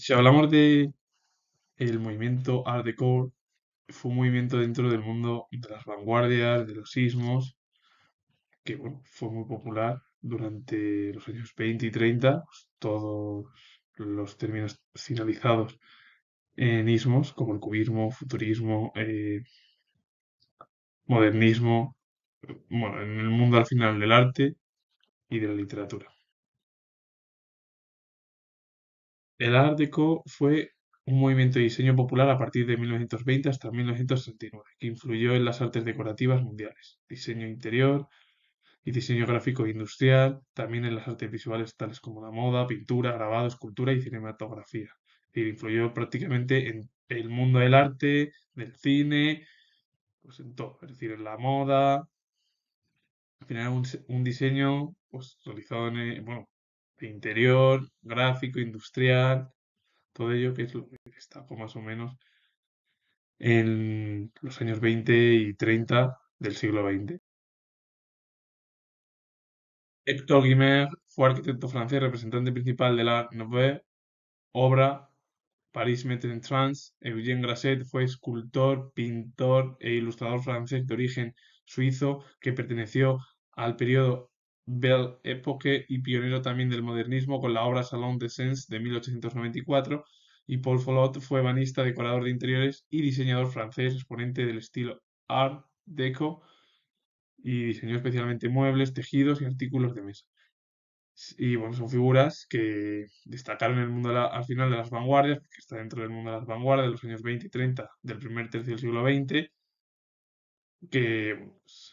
si hablamos de el movimiento Art Deco, fue un movimiento dentro del mundo de las vanguardias, de los ismos que bueno, fue muy popular durante los años 20 y 30, todos los términos finalizados en ismos, como el cubismo, futurismo, eh, modernismo, bueno, en el mundo al final del arte y de la literatura. El Art Deco fue un movimiento de diseño popular a partir de 1920 hasta 1969 que influyó en las artes decorativas mundiales, diseño interior y diseño gráfico e industrial, también en las artes visuales tales como la moda, pintura, grabado, escultura y cinematografía. Y influyó prácticamente en el mundo del arte, del cine, pues en todo, es decir, en la moda. Al final un, un diseño pues, realizado en, eh, bueno, interior, gráfico, industrial, todo ello que es lo que destacó más o menos en los años 20 y 30 del siglo XX. Hector Guimer fue arquitecto francés, representante principal de la Nouvelle Obra Paris Métro en trans Eugène Grasset fue escultor, pintor e ilustrador francés de origen suizo que perteneció al periodo Belle Époque y pionero también del modernismo con la obra Salon de Sens de 1894, y Paul Follot fue banista, decorador de interiores y diseñador francés, exponente del estilo Art Deco y diseñó especialmente muebles, tejidos y artículos de mesa. Y bueno, son figuras que destacaron en el mundo al final de las vanguardias, que está dentro del mundo de las vanguardias de los años 20 y 30 del primer tercio del siglo XX, que pues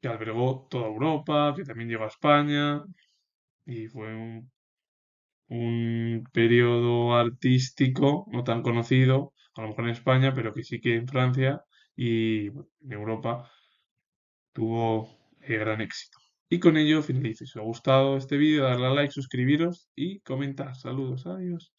que albergó toda Europa, que también llegó a España, y fue un, periodo artístico no tan conocido, a lo mejor en España, pero que sí que en Francia y en Europa tuvo eh, gran éxito. Y con ello finalizo. Si os ha gustado este vídeo, darle a like, suscribiros y comentar. Saludos, adiós.